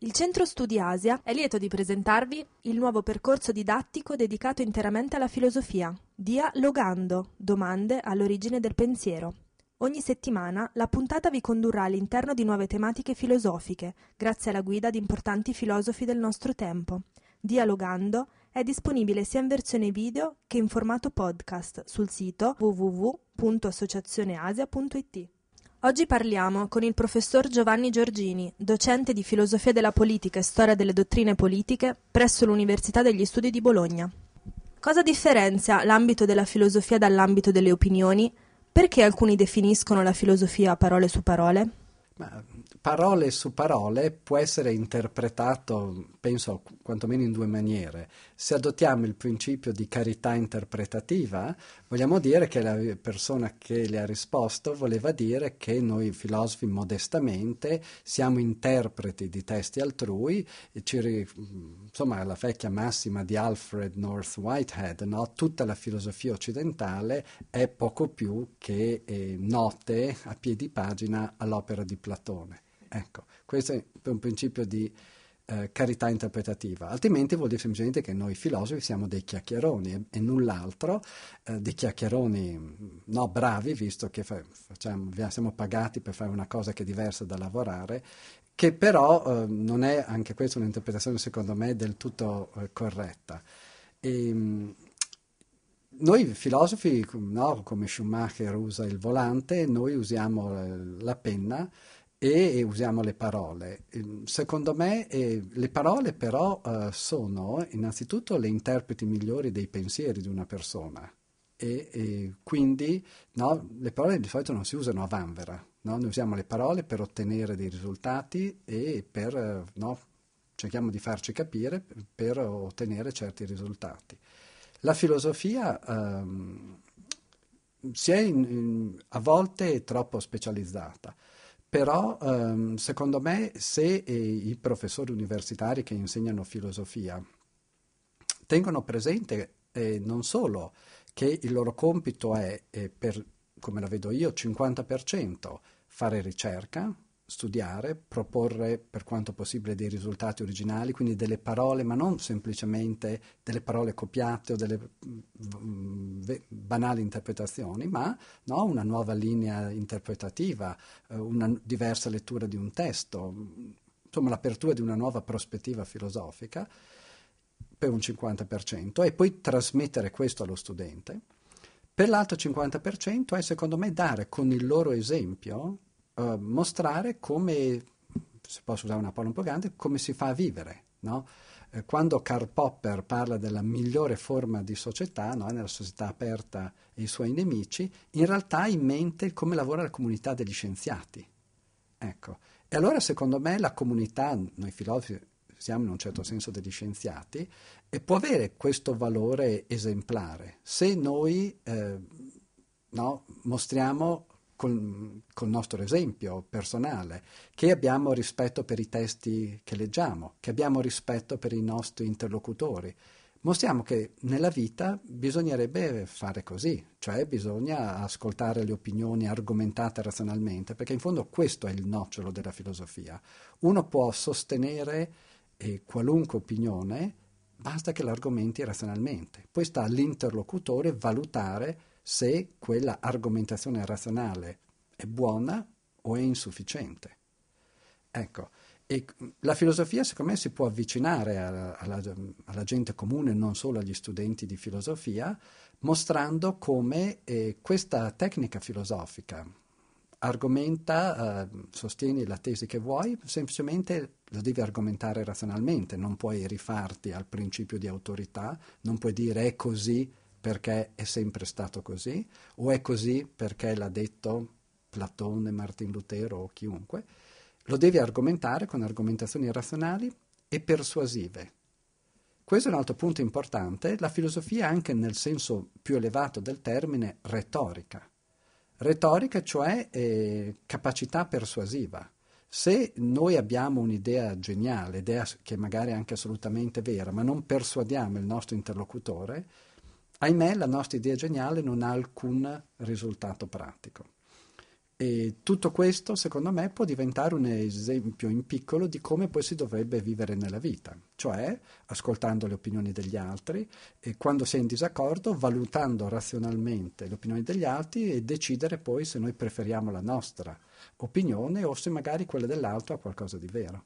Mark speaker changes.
Speaker 1: Il Centro Studi Asia è lieto di presentarvi il nuovo percorso didattico dedicato interamente alla filosofia, Dialogando, domande all'origine del pensiero. Ogni settimana la puntata vi condurrà all'interno di nuove tematiche filosofiche, grazie alla guida di importanti filosofi del nostro tempo. Dialogando è disponibile sia in versione video che in formato podcast sul sito www.associazioneasia.it. Oggi parliamo con il professor Giovanni Giorgini, docente di filosofia della politica e storia delle dottrine politiche presso l'Università degli Studi di Bologna. Cosa differenzia l'ambito della filosofia dall'ambito delle opinioni? Perché alcuni definiscono la filosofia parole su parole?
Speaker 2: Ma parole su parole può essere interpretato, penso, quantomeno in due maniere. Se adottiamo il principio di carità interpretativa, vogliamo dire che la persona che le ha risposto voleva dire che noi filosofi modestamente siamo interpreti di testi altrui, ri, insomma la vecchia massima di Alfred North Whitehead, no? tutta la filosofia occidentale è poco più che eh, note a piedi pagina all'opera di Platone. Ecco, questo è un principio di eh, carità interpretativa, altrimenti vuol dire semplicemente che noi filosofi siamo dei chiacchieroni e, e null'altro, eh, dei chiacchieroni mm, no bravi, visto che fa, facciamo, siamo pagati per fare una cosa che è diversa da lavorare, che però eh, non è anche questa un'interpretazione secondo me del tutto eh, corretta. E, ehm, noi filosofi, no, come Schumacher usa il volante, noi usiamo eh, la penna e usiamo le parole. Ehm, secondo me eh, le parole però eh, sono innanzitutto le interpreti migliori dei pensieri di una persona e, e quindi no, le parole di solito non si usano a vanvera, no? noi usiamo le parole per ottenere dei risultati e per, eh, no, cerchiamo di farci capire per ottenere certi risultati. La filosofia ehm, si è in, in, a volte troppo specializzata però ehm, secondo me se eh, i professori universitari che insegnano filosofia tengono presente eh, non solo che il loro compito è, eh, per, come la vedo io, 50% fare ricerca, studiare, proporre per quanto possibile dei risultati originali, quindi delle parole, ma non semplicemente delle parole copiate o delle mm, banali interpretazioni, ma no, una nuova linea interpretativa, eh, una diversa lettura di un testo, mm, insomma l'apertura di una nuova prospettiva filosofica per un 50% e poi trasmettere questo allo studente. Per l'altro 50% è secondo me dare con il loro esempio Ehm, mostrare come, se posso usare una parola un po' grande, come si fa a vivere. No? Eh, quando Karl Popper parla della migliore forma di società, no? nella società aperta e i suoi nemici, in realtà ha in mente come lavora la comunità degli scienziati. Ecco. E allora secondo me la comunità, noi filosofi siamo in un certo senso degli scienziati, e può avere questo valore esemplare se noi eh, no, mostriamo con, col nostro esempio personale, che abbiamo rispetto per i testi che leggiamo, che abbiamo rispetto per i nostri interlocutori. Mostriamo che nella vita bisognerebbe fare così, cioè bisogna ascoltare le opinioni argomentate razionalmente, perché in fondo questo è il nocciolo della filosofia. Uno può sostenere eh, qualunque opinione, basta che l'argomenti razionalmente. Poi sta all'interlocutore valutare se quella argomentazione razionale è buona o è insufficiente. Ecco, e la filosofia secondo me si può avvicinare alla, alla, alla gente comune, non solo agli studenti di filosofia, mostrando come eh, questa tecnica filosofica argomenta, eh, sostieni la tesi che vuoi, semplicemente la devi argomentare razionalmente, non puoi rifarti al principio di autorità, non puoi dire è così perché è sempre stato così, o è così perché l'ha detto Platone, Martin Lutero o chiunque, lo devi argomentare con argomentazioni razionali e persuasive. Questo è un altro punto importante, la filosofia anche nel senso più elevato del termine retorica. Retorica cioè eh, capacità persuasiva. Se noi abbiamo un'idea geniale, idea che magari è anche assolutamente vera, ma non persuadiamo il nostro interlocutore, ahimè la nostra idea geniale non ha alcun risultato pratico. E tutto questo, secondo me, può diventare un esempio in piccolo di come poi si dovrebbe vivere nella vita, cioè ascoltando le opinioni degli altri e quando si è in disaccordo valutando razionalmente le opinioni degli altri e decidere poi se noi preferiamo la nostra opinione o se magari quella dell'altro ha qualcosa di vero.